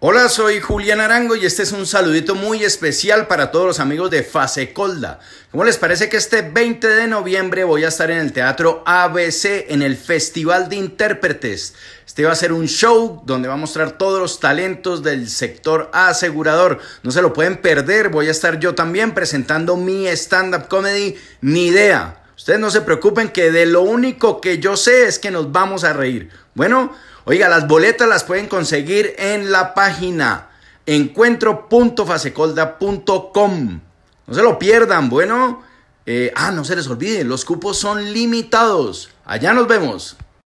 Hola, soy Julián Arango y este es un saludito muy especial para todos los amigos de Fase Colda. ¿Cómo les parece que este 20 de noviembre voy a estar en el Teatro ABC en el Festival de Intérpretes? Este va a ser un show donde va a mostrar todos los talentos del sector asegurador. No se lo pueden perder, voy a estar yo también presentando mi stand-up comedy, ni idea. Ustedes no se preocupen que de lo único que yo sé es que nos vamos a reír. Bueno, oiga, las boletas las pueden conseguir en la página encuentro.fasecolda.com. No se lo pierdan, bueno. Eh, ah, no se les olviden. los cupos son limitados. Allá nos vemos.